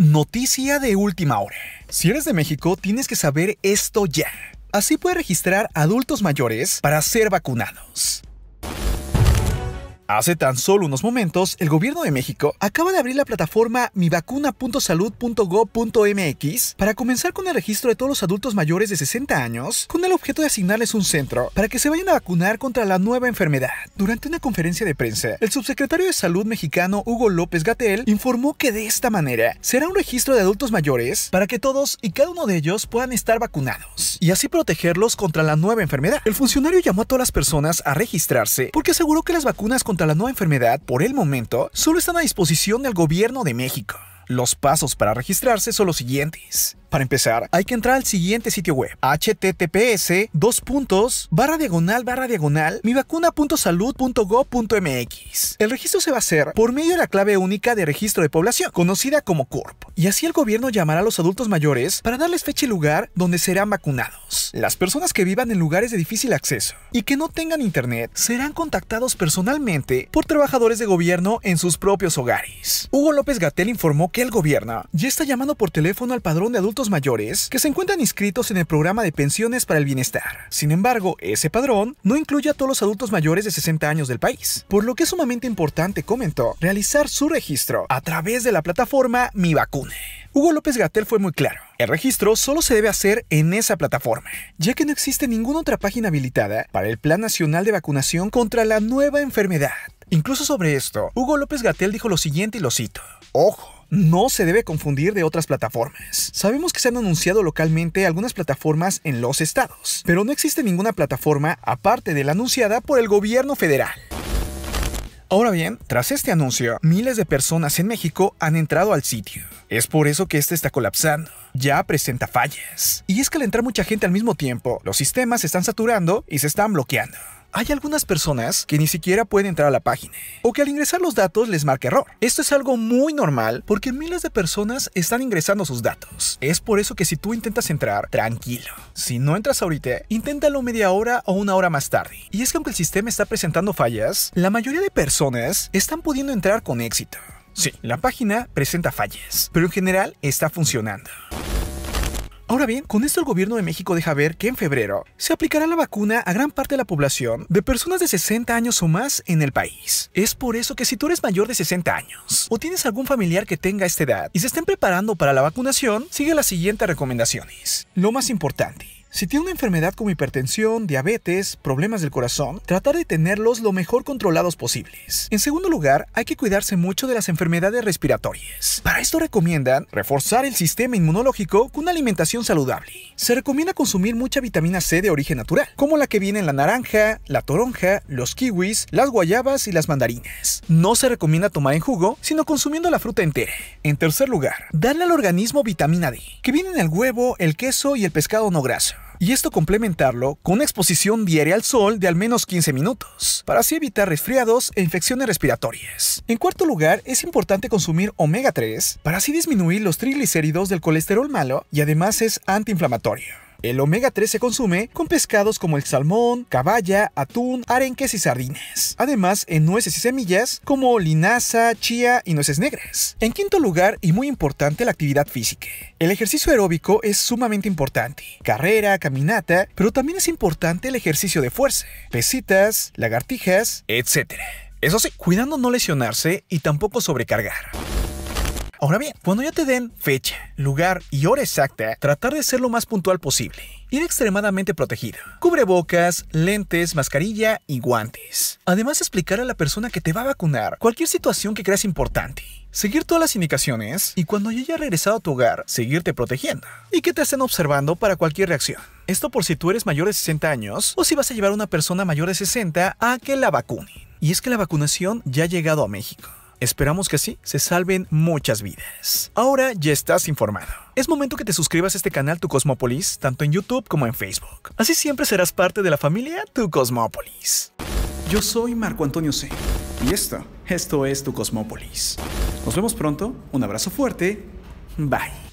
noticia de última hora. Si eres de México, tienes que saber esto ya. Así puedes registrar adultos mayores para ser vacunados. Hace tan solo unos momentos, el gobierno de México acaba de abrir la plataforma mivacuna.salud.gov.mx para comenzar con el registro de todos los adultos mayores de 60 años con el objeto de asignarles un centro para que se vayan a vacunar contra la nueva enfermedad. Durante una conferencia de prensa, el subsecretario de Salud mexicano Hugo López Gatel informó que de esta manera será un registro de adultos mayores para que todos y cada uno de ellos puedan estar vacunados y así protegerlos contra la nueva enfermedad. El funcionario llamó a todas las personas a registrarse porque aseguró que las vacunas la nueva enfermedad por el momento solo están a disposición del gobierno de México. Los pasos para registrarse son los siguientes. Para empezar, hay que entrar al siguiente sitio web, https barra diagonal mivacuna.salud.gov.mx. El registro se va a hacer por medio de la clave única de registro de población, conocida como CURP. Y así el gobierno llamará a los adultos mayores para darles fecha y lugar donde serán vacunados. Las personas que vivan en lugares de difícil acceso y que no tengan internet serán contactados personalmente por trabajadores de gobierno en sus propios hogares. Hugo López Gatel informó que el gobierno ya está llamando por teléfono al padrón de adultos mayores que se encuentran inscritos en el programa de pensiones para el bienestar. Sin embargo, ese padrón no incluye a todos los adultos mayores de 60 años del país, por lo que es sumamente importante, comentó, realizar su registro a través de la plataforma Mi Vacune. Hugo López Gatel fue muy claro. El registro solo se debe hacer en esa plataforma, ya que no existe ninguna otra página habilitada para el Plan Nacional de Vacunación contra la nueva enfermedad. Incluso sobre esto, Hugo López Gatel dijo lo siguiente y lo cito. Ojo, no se debe confundir de otras plataformas. Sabemos que se han anunciado localmente algunas plataformas en los estados, pero no existe ninguna plataforma aparte de la anunciada por el gobierno federal. Ahora bien, tras este anuncio, miles de personas en México han entrado al sitio. Es por eso que este está colapsando. Ya presenta fallas. Y es que al entrar mucha gente al mismo tiempo, los sistemas se están saturando y se están bloqueando hay algunas personas que ni siquiera pueden entrar a la página o que al ingresar los datos les marca error. Esto es algo muy normal porque miles de personas están ingresando sus datos. Es por eso que si tú intentas entrar, tranquilo. Si no entras ahorita, inténtalo media hora o una hora más tarde. Y es que aunque el sistema está presentando fallas, la mayoría de personas están pudiendo entrar con éxito. Sí, la página presenta fallas, pero en general está funcionando. Ahora bien, con esto el gobierno de México deja ver que en febrero se aplicará la vacuna a gran parte de la población de personas de 60 años o más en el país. Es por eso que si tú eres mayor de 60 años o tienes algún familiar que tenga esta edad y se estén preparando para la vacunación, sigue las siguientes recomendaciones. Lo más importante, si tiene una enfermedad como hipertensión, diabetes, problemas del corazón, tratar de tenerlos lo mejor controlados posibles. En segundo lugar, hay que cuidarse mucho de las enfermedades respiratorias. Para esto recomiendan reforzar el sistema inmunológico con una alimentación saludable. Se recomienda consumir mucha vitamina C de origen natural, como la que viene en la naranja, la toronja, los kiwis, las guayabas y las mandarinas. No se recomienda tomar en jugo, sino consumiendo la fruta entera. En tercer lugar, darle al organismo vitamina D, que viene en el huevo, el queso y el pescado no graso y esto complementarlo con una exposición diaria al sol de al menos 15 minutos, para así evitar resfriados e infecciones respiratorias. En cuarto lugar, es importante consumir omega 3 para así disminuir los triglicéridos del colesterol malo y además es antiinflamatorio. El omega 3 se consume con pescados como el salmón, caballa, atún, arenques y sardines. Además, en nueces y semillas como linaza, chía y nueces negras. En quinto lugar, y muy importante, la actividad física. El ejercicio aeróbico es sumamente importante. Carrera, caminata, pero también es importante el ejercicio de fuerza. Pesitas, lagartijas, etc. Eso sí, cuidando no lesionarse y tampoco sobrecargar. Ahora bien, cuando ya te den fecha, lugar y hora exacta, tratar de ser lo más puntual posible. Ir extremadamente protegido. Cubrebocas, lentes, mascarilla y guantes. Además, explicar a la persona que te va a vacunar cualquier situación que creas importante. Seguir todas las indicaciones y cuando ya haya regresado a tu hogar, seguirte protegiendo. Y que te estén observando para cualquier reacción. Esto por si tú eres mayor de 60 años o si vas a llevar a una persona mayor de 60 a que la vacunen. Y es que la vacunación ya ha llegado a México. Esperamos que así se salven muchas vidas. Ahora ya estás informado. Es momento que te suscribas a este canal Tu Cosmópolis, tanto en YouTube como en Facebook. Así siempre serás parte de la familia Tu Cosmópolis. Yo soy Marco Antonio C. Y esto, esto es Tu Cosmópolis. Nos vemos pronto, un abrazo fuerte, bye.